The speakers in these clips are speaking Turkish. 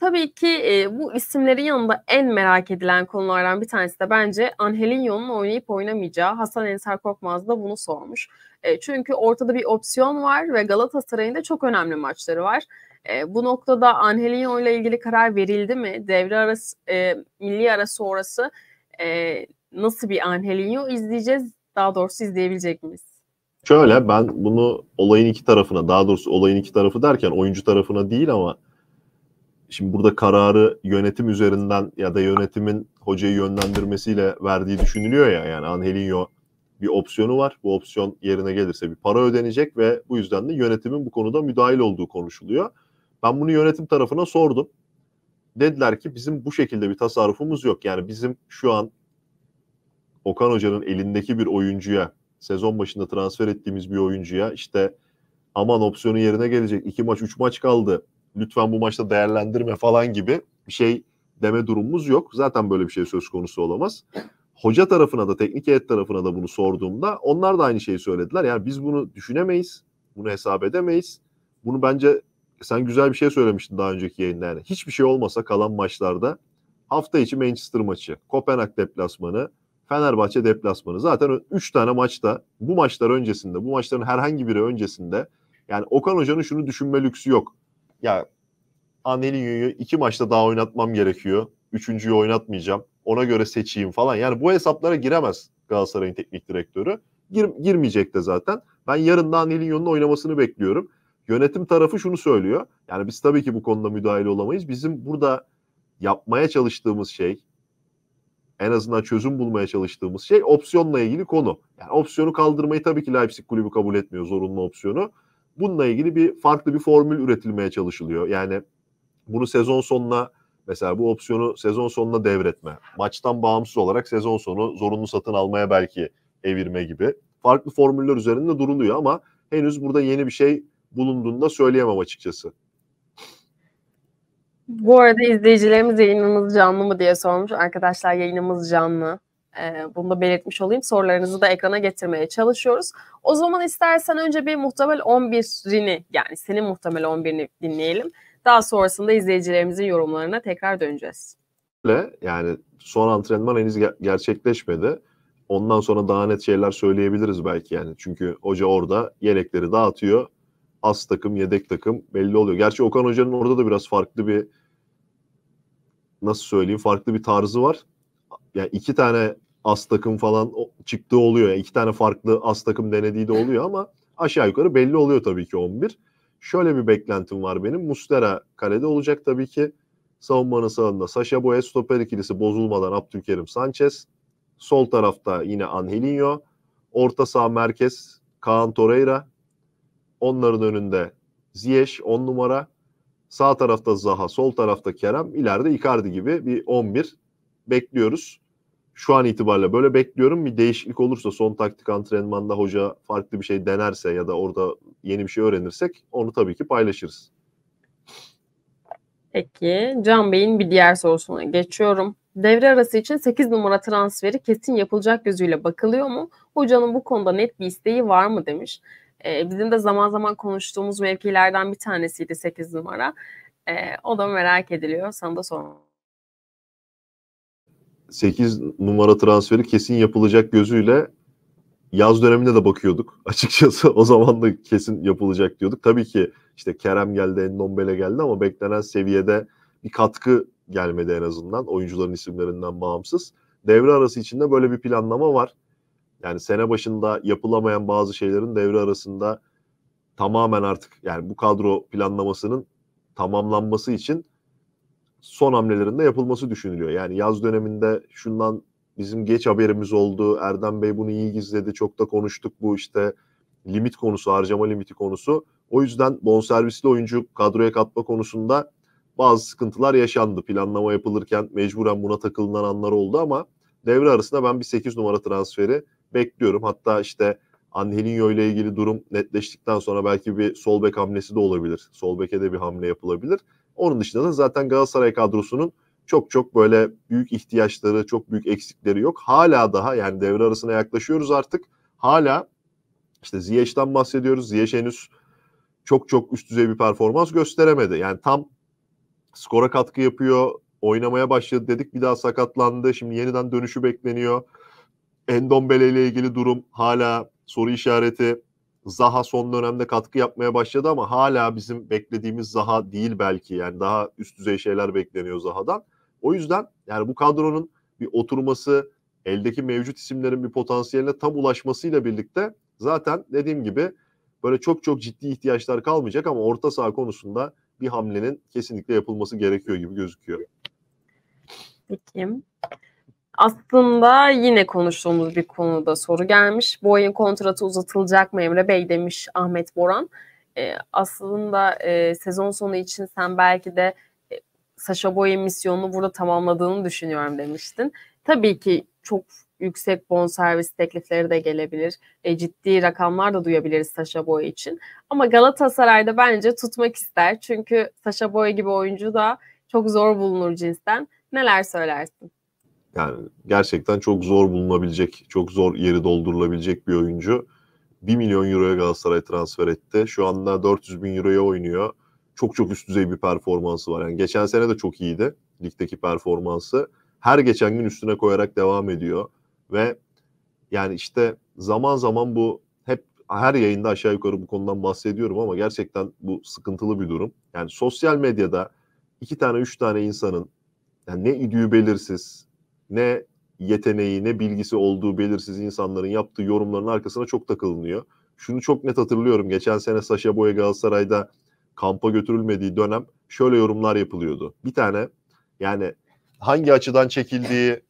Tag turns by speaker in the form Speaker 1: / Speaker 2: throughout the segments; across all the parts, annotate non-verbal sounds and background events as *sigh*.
Speaker 1: Tabii ki e, bu isimlerin yanında en merak edilen konulardan bir tanesi de bence Angelinho'nun oynayıp oynamayacağı. Hasan Ensar Korkmaz da bunu sormuş. E, çünkü ortada bir opsiyon var ve Galatasaray'ın da çok önemli maçları var. E, bu noktada Angelinho ile ilgili karar verildi mi? Devre arası, e, milli ara sonrası e, nasıl bir Angelinho izleyeceğiz? Daha doğrusu izleyebilecek miyiz?
Speaker 2: Şöyle ben bunu olayın iki tarafına daha doğrusu olayın iki tarafı derken oyuncu tarafına değil ama şimdi burada kararı yönetim üzerinden ya da yönetimin hocayı yönlendirmesiyle verdiği düşünülüyor ya yani Angelinho bir opsiyonu var. Bu opsiyon yerine gelirse bir para ödenecek ve bu yüzden de yönetimin bu konuda müdahil olduğu konuşuluyor. Ben bunu yönetim tarafına sordum. Dediler ki bizim bu şekilde bir tasarrufumuz yok. Yani bizim şu an Okan Hoca'nın elindeki bir oyuncuya, sezon başında transfer ettiğimiz bir oyuncuya işte aman opsiyonu yerine gelecek. iki maç, üç maç kaldı lütfen bu maçta değerlendirme falan gibi bir şey deme durumumuz yok. Zaten böyle bir şey söz konusu olamaz. Hoca tarafına da teknik heyet tarafına da bunu sorduğumda onlar da aynı şeyi söylediler. Yani biz bunu düşünemeyiz. Bunu hesap edemeyiz. Bunu bence sen güzel bir şey söylemiştin daha önceki yayında yani. Hiçbir şey olmasa kalan maçlarda hafta içi Manchester maçı, Kopenhag deplasmanı, Fenerbahçe deplasmanı. Zaten 3 tane maçta bu maçlar öncesinde, bu maçların herhangi biri öncesinde yani Okan Hoca'nın şunu düşünme lüksü yok ya Anelio'yu iki maçta daha oynatmam gerekiyor. Üçüncüyü oynatmayacağım. Ona göre seçeyim falan. Yani bu hesaplara giremez Galatasaray'ın teknik direktörü. Gir, girmeyecek de zaten. Ben yarın da Anelio'nun oynamasını bekliyorum. Yönetim tarafı şunu söylüyor. Yani biz tabii ki bu konuda müdahale olamayız. Bizim burada yapmaya çalıştığımız şey en azından çözüm bulmaya çalıştığımız şey opsiyonla ilgili konu. Yani opsiyonu kaldırmayı tabii ki Leipzig kulübü kabul etmiyor zorunlu opsiyonu. Bununla ilgili bir farklı bir formül üretilmeye çalışılıyor. Yani bunu sezon sonuna mesela bu opsiyonu sezon sonuna devretme, maçtan bağımsız olarak sezon sonu zorunlu satın almaya belki evirme gibi farklı formüller üzerinde duruluyor ama henüz burada yeni bir şey bulunduğunda söyleyemem açıkçası.
Speaker 1: Bu arada izleyicilerimiz yayınımız canlı mı diye sormuş. Arkadaşlar yayınımız canlı. E, bunu da belirtmiş olayım. Sorularınızı da ekrana getirmeye çalışıyoruz. O zaman istersen önce bir muhtemel 11'ini yani senin muhtemel 11'ini dinleyelim. Daha sonrasında izleyicilerimizin yorumlarına tekrar döneceğiz.
Speaker 2: Yani son antrenman henüz gerçekleşmedi. Ondan sonra daha net şeyler söyleyebiliriz belki yani. Çünkü hoca orada yelekleri dağıtıyor. As takım, yedek takım belli oluyor. Gerçi Okan Hoca'nın orada da biraz farklı bir nasıl söyleyeyim farklı bir tarzı var yani iki tane as takım falan çıktığı oluyor. Yani iki tane farklı as takım denediği de oluyor ama aşağı yukarı belli oluyor tabii ki 11. Şöyle bir beklentim var benim. Mustera kalede olacak tabii ki. Savunmanın sağında Sasha Boye, stoper ikilisi bozulmadan Abdülkerim Sanchez. Sol tarafta yine Angelinho. Orta sağ merkez Kaan Torreira. Onların önünde Ziyech 10 numara. Sağ tarafta Zaha, sol tarafta Kerem, ileride Icardi gibi bir 11 bekliyoruz. Şu an itibariyle böyle bekliyorum. Bir değişiklik olursa son taktik antrenmanda hoca farklı bir şey denerse ya da orada yeni bir şey öğrenirsek onu tabii ki paylaşırız.
Speaker 1: Peki Can Bey'in bir diğer sorusuna geçiyorum. Devre arası için 8 numara transferi kesin yapılacak gözüyle bakılıyor mu? Hocanın bu konuda net bir isteği var mı demiş. Ee, bizim de zaman zaman konuştuğumuz mevkilerden bir tanesiydi 8 numara. Ee, o da merak ediliyor. Sana da sormak
Speaker 2: 8 numara transferi kesin yapılacak gözüyle yaz döneminde de bakıyorduk *laughs* açıkçası. O zaman da kesin yapılacak diyorduk. Tabii ki işte Kerem geldi, Endombele geldi ama beklenen seviyede bir katkı gelmedi en azından oyuncuların isimlerinden bağımsız. Devre arası içinde böyle bir planlama var. Yani sene başında yapılamayan bazı şeylerin devre arasında tamamen artık yani bu kadro planlamasının tamamlanması için son hamlelerinde yapılması düşünülüyor. Yani yaz döneminde şundan bizim geç haberimiz oldu. Erdem Bey bunu iyi gizledi. Çok da konuştuk bu işte limit konusu, harcama limiti konusu. O yüzden bonservisli oyuncu kadroya katma konusunda bazı sıkıntılar yaşandı. Planlama yapılırken mecburen buna takılınan anlar oldu ama devre arasında ben bir 8 numara transferi bekliyorum. Hatta işte Angelinho ile ilgili durum netleştikten sonra belki bir sol bek hamlesi de olabilir. Sol beke de bir hamle yapılabilir. Onun dışında da zaten Galatasaray kadrosunun çok çok böyle büyük ihtiyaçları, çok büyük eksikleri yok. Hala daha yani devre arasına yaklaşıyoruz artık. Hala işte Ziyech'ten bahsediyoruz. Ziyech henüz çok çok üst düzey bir performans gösteremedi. Yani tam skora katkı yapıyor, oynamaya başladı dedik. Bir daha sakatlandı. Şimdi yeniden dönüşü bekleniyor. Endombele ile ilgili durum hala soru işareti. Zaha son dönemde katkı yapmaya başladı ama hala bizim beklediğimiz Zaha değil belki. Yani daha üst düzey şeyler bekleniyor Zaha'dan. O yüzden yani bu kadronun bir oturması, eldeki mevcut isimlerin bir potansiyeline tam ulaşmasıyla birlikte zaten dediğim gibi böyle çok çok ciddi ihtiyaçlar kalmayacak ama orta saha konusunda bir hamlenin kesinlikle yapılması gerekiyor gibi gözüküyor.
Speaker 1: Peki. Aslında yine konuştuğumuz bir konuda soru gelmiş. Boy'un kontratı uzatılacak mı Emre Bey demiş Ahmet Boran. E, aslında e, sezon sonu için sen belki de e, Sasha Boy'un misyonunu burada tamamladığını düşünüyorum demiştin. Tabii ki çok yüksek bonservis teklifleri de gelebilir. E, ciddi rakamlar da duyabiliriz Sasha Boy için. Ama Galatasaray'da bence tutmak ister. Çünkü Sasha Boy gibi oyuncu da çok zor bulunur cinsten. Neler söylersin?
Speaker 2: Yani gerçekten çok zor bulunabilecek, çok zor yeri doldurulabilecek bir oyuncu. 1 milyon euroya Galatasaray transfer etti. Şu anda 400 bin euroya oynuyor. Çok çok üst düzey bir performansı var. Yani geçen sene de çok iyiydi ligdeki performansı. Her geçen gün üstüne koyarak devam ediyor. Ve yani işte zaman zaman bu hep her yayında aşağı yukarı bu konudan bahsediyorum ama gerçekten bu sıkıntılı bir durum. Yani sosyal medyada iki tane üç tane insanın yani ne idüğü belirsiz, ne yeteneği ne bilgisi olduğu belirsiz insanların yaptığı yorumların arkasına çok takılınıyor. Şunu çok net hatırlıyorum. Geçen sene Sasha Boya Galatasaray'da kampa götürülmediği dönem şöyle yorumlar yapılıyordu. Bir tane yani hangi açıdan çekildiği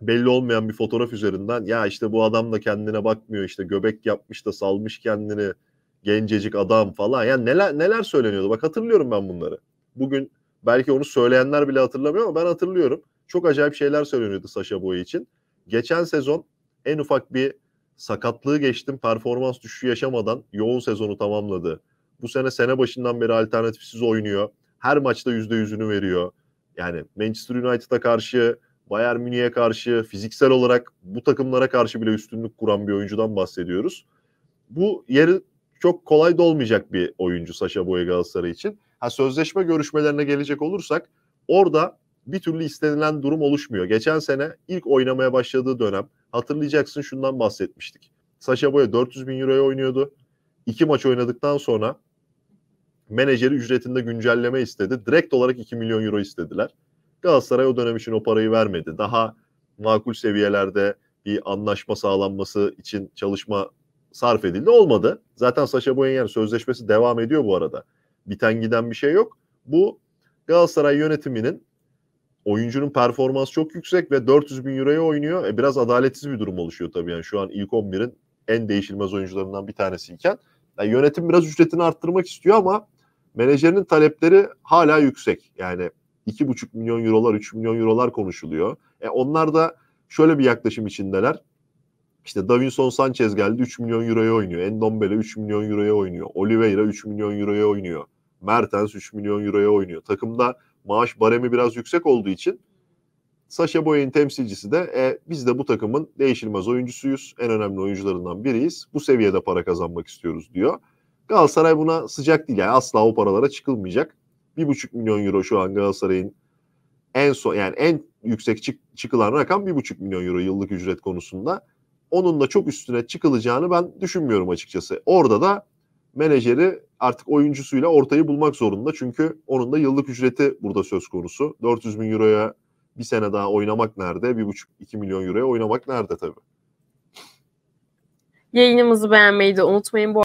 Speaker 2: belli olmayan bir fotoğraf üzerinden ya işte bu adam da kendine bakmıyor işte göbek yapmış da salmış kendini gencecik adam falan. Yani neler neler söyleniyordu. Bak hatırlıyorum ben bunları. Bugün belki onu söyleyenler bile hatırlamıyor ama ben hatırlıyorum çok acayip şeyler söyleniyordu Sasha Boya için. Geçen sezon en ufak bir sakatlığı geçtim performans düşüşü yaşamadan yoğun sezonu tamamladı. Bu sene sene başından beri alternatifsiz oynuyor. Her maçta %100'ünü veriyor. Yani Manchester United'a karşı, Bayern Münih'e karşı, fiziksel olarak bu takımlara karşı bile üstünlük kuran bir oyuncudan bahsediyoruz. Bu yeri çok kolay da olmayacak bir oyuncu Sasha Boya Galatasaray için. Ha, sözleşme görüşmelerine gelecek olursak orada bir türlü istenilen durum oluşmuyor. Geçen sene ilk oynamaya başladığı dönem hatırlayacaksın şundan bahsetmiştik. Sasha Boya 400 bin euroya oynuyordu. İki maç oynadıktan sonra menajeri ücretinde güncelleme istedi. Direkt olarak 2 milyon euro istediler. Galatasaray o dönem için o parayı vermedi. Daha makul seviyelerde bir anlaşma sağlanması için çalışma sarf edildi. Olmadı. Zaten Sasha Boyan yani sözleşmesi devam ediyor bu arada. Biten giden bir şey yok. Bu Galatasaray yönetiminin oyuncunun performansı çok yüksek ve 400 bin euroya oynuyor. E, biraz adaletsiz bir durum oluşuyor tabii. Yani şu an ilk 11'in en değişilmez oyuncularından bir tanesiyken yani yönetim biraz ücretini arttırmak istiyor ama menajerinin talepleri hala yüksek. Yani 2,5 milyon eurolar, 3 milyon eurolar konuşuluyor. E onlar da şöyle bir yaklaşım içindeler. İşte Davinson Sanchez geldi 3 milyon euroya oynuyor. Endombele 3 milyon euroya oynuyor. Oliveira 3 milyon euroya oynuyor. Mertens 3 milyon euroya oynuyor. Takımda maaş baremi biraz yüksek olduğu için Sasha Boye'nin temsilcisi de e, biz de bu takımın değişilmez oyuncusuyuz. En önemli oyuncularından biriyiz. Bu seviyede para kazanmak istiyoruz diyor. Galatasaray buna sıcak değil. Yani asla o paralara çıkılmayacak. 1,5 milyon euro şu an Galatasaray'ın en son yani en yüksek çık, çıkılan rakam 1,5 milyon euro yıllık ücret konusunda. Onun da çok üstüne çıkılacağını ben düşünmüyorum açıkçası. Orada da menajeri artık oyuncusuyla ortayı bulmak zorunda. Çünkü onun da yıllık ücreti burada söz konusu. 400 bin euroya bir sene daha oynamak nerede? 1,5-2 milyon euroya oynamak nerede tabii.
Speaker 1: Yayınımızı beğenmeyi de unutmayın. Bu